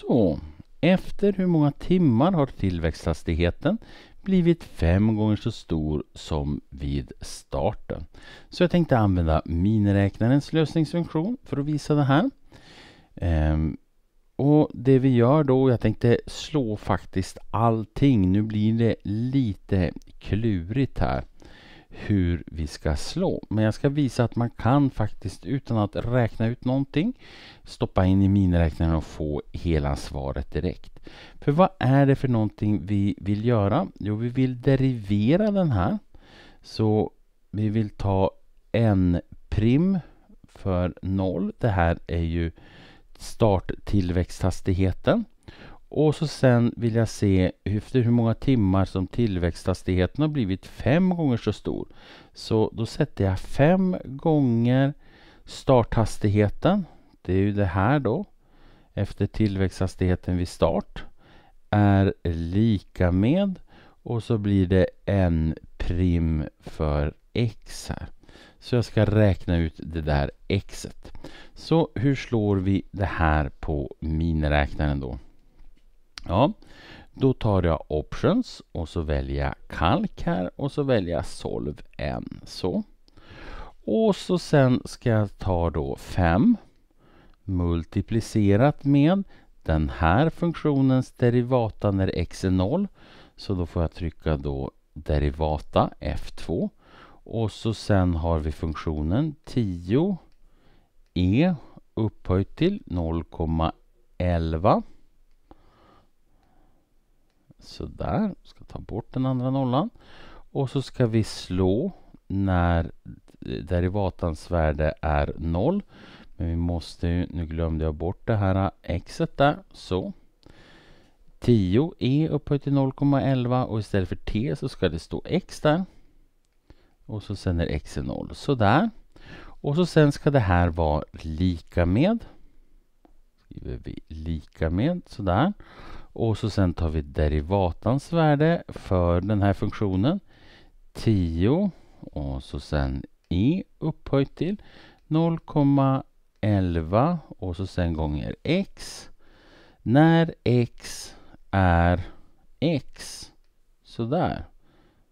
Så, efter hur många timmar har tillväxthastigheten blivit fem gånger så stor som vid starten. Så jag tänkte använda miniräknarens lösningsfunktion för att visa det här. Ehm, och Det vi gör då, jag tänkte slå faktiskt allting. Nu blir det lite klurigt här hur vi ska slå. Men jag ska visa att man kan faktiskt utan att räkna ut någonting stoppa in i miniräknaren och få hela svaret direkt. För vad är det för någonting vi vill göra? Jo, vi vill derivera den här. Så vi vill ta en prim för noll. Det här är ju starttillväxthastigheten. Och så sen vill jag se efter hur många timmar som tillväxthastigheten har blivit fem gånger så stor. Så då sätter jag fem gånger starthastigheten. Det är ju det här då. Efter tillväxthastigheten vid start är lika med och så blir det en prim för x här. Så jag ska räkna ut det där xet. Så hur slår vi det här på miniräknaren då? Ja, då tar jag options och så väljer jag kalk här och så väljer jag solv en så. Och så sen ska jag ta då 5 multiplicerat med den här funktionens derivata när x är 0. Så då får jag trycka då derivata f2 och så sen har vi funktionen 10 e upphöjt till 0,11 Sådär, ska ta bort den andra nollan. Och så ska vi slå när derivatans värde är noll. Men vi måste ju, nu glömde jag bort det här äh, xet där, så. 10 e upphöjt till 0,11 och istället för t så ska det stå x där. Och så sen är x är 0, sådär. Och så sen ska det här vara lika med. Skriver vi lika med, sådär. Och så sen tar vi derivatans värde för den här funktionen. 10 och så sen e upphöjt till 0,11 och så sen gånger x. När x är x. Sådär.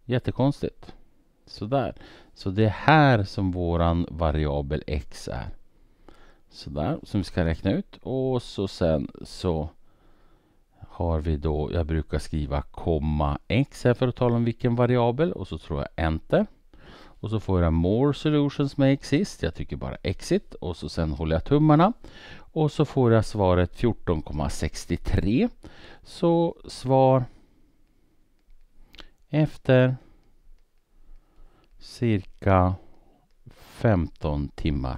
Jättekonstigt. Sådär. Så det är här som våran variabel x är. Sådär, som vi ska räkna ut. Och så sen så har vi då, jag brukar skriva komma x här för att tala om vilken variabel och så tror jag enter. Och så får jag more solutions med exist. Jag tycker bara exit och så sen håller jag tummarna. Och så får jag svaret 14,63. Så svar efter cirka 15 timmar.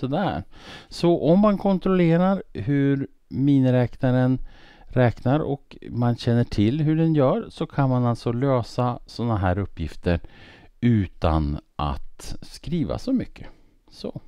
Sådär. Så om man kontrollerar hur miniräknaren räknar och man känner till hur den gör så kan man alltså lösa sådana här uppgifter utan att skriva så mycket. Så.